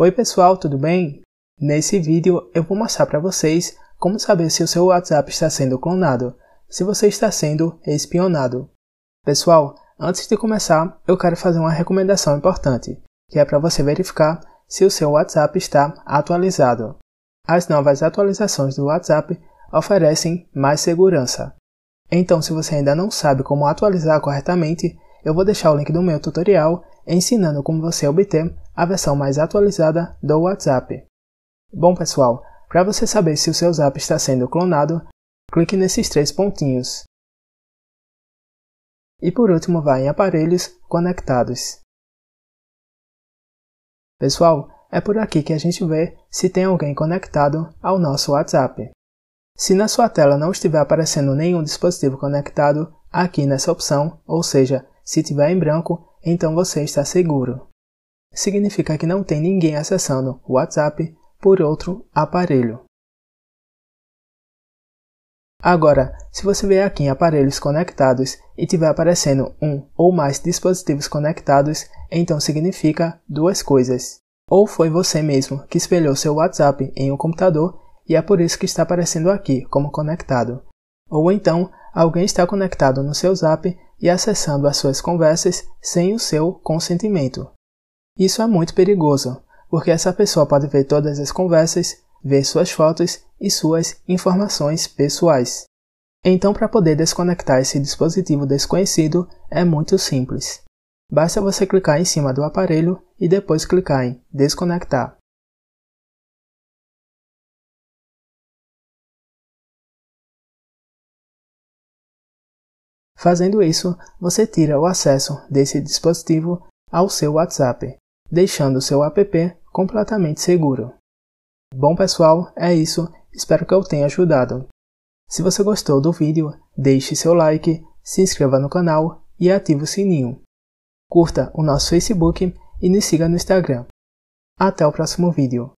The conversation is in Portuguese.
Oi pessoal, tudo bem? Nesse vídeo eu vou mostrar para vocês como saber se o seu WhatsApp está sendo clonado, se você está sendo espionado. Pessoal, antes de começar, eu quero fazer uma recomendação importante, que é para você verificar se o seu WhatsApp está atualizado. As novas atualizações do WhatsApp oferecem mais segurança. Então, se você ainda não sabe como atualizar corretamente, eu vou deixar o link do meu tutorial ensinando como você obter a versão mais atualizada do WhatsApp. Bom pessoal, para você saber se o seu Zap está sendo clonado, clique nesses três pontinhos. E por último vá em aparelhos conectados. Pessoal, é por aqui que a gente vê se tem alguém conectado ao nosso WhatsApp. Se na sua tela não estiver aparecendo nenhum dispositivo conectado, aqui nessa opção, ou seja, se tiver em branco, então você está seguro. Significa que não tem ninguém acessando o WhatsApp por outro aparelho. Agora, se você vier aqui em aparelhos conectados e tiver aparecendo um ou mais dispositivos conectados, então significa duas coisas. Ou foi você mesmo que espelhou seu WhatsApp em um computador e é por isso que está aparecendo aqui como conectado. Ou então alguém está conectado no seu zap e acessando as suas conversas sem o seu consentimento. Isso é muito perigoso, porque essa pessoa pode ver todas as conversas, ver suas fotos e suas informações pessoais. Então, para poder desconectar esse dispositivo desconhecido, é muito simples. Basta você clicar em cima do aparelho e depois clicar em Desconectar. Fazendo isso, você tira o acesso desse dispositivo ao seu WhatsApp, deixando seu app completamente seguro. Bom pessoal, é isso, espero que eu tenha ajudado. Se você gostou do vídeo, deixe seu like, se inscreva no canal e ative o sininho. Curta o nosso Facebook e nos siga no Instagram. Até o próximo vídeo.